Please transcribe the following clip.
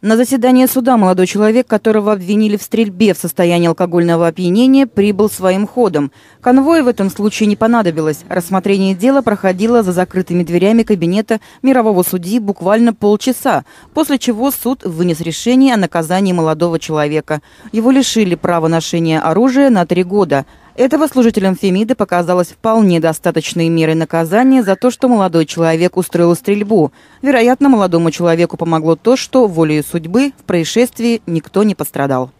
На заседание суда молодой человек, которого обвинили в стрельбе в состоянии алкогольного опьянения, прибыл своим ходом. Конвою в этом случае не понадобилось. Рассмотрение дела проходило за закрытыми дверями кабинета мирового судьи буквально полчаса, после чего суд вынес решение о наказании молодого человека. Его лишили права ношения оружия на три года – этого служителям Фемиды показалось вполне достаточной мерой наказания за то, что молодой человек устроил стрельбу. Вероятно, молодому человеку помогло то, что волею судьбы в происшествии никто не пострадал.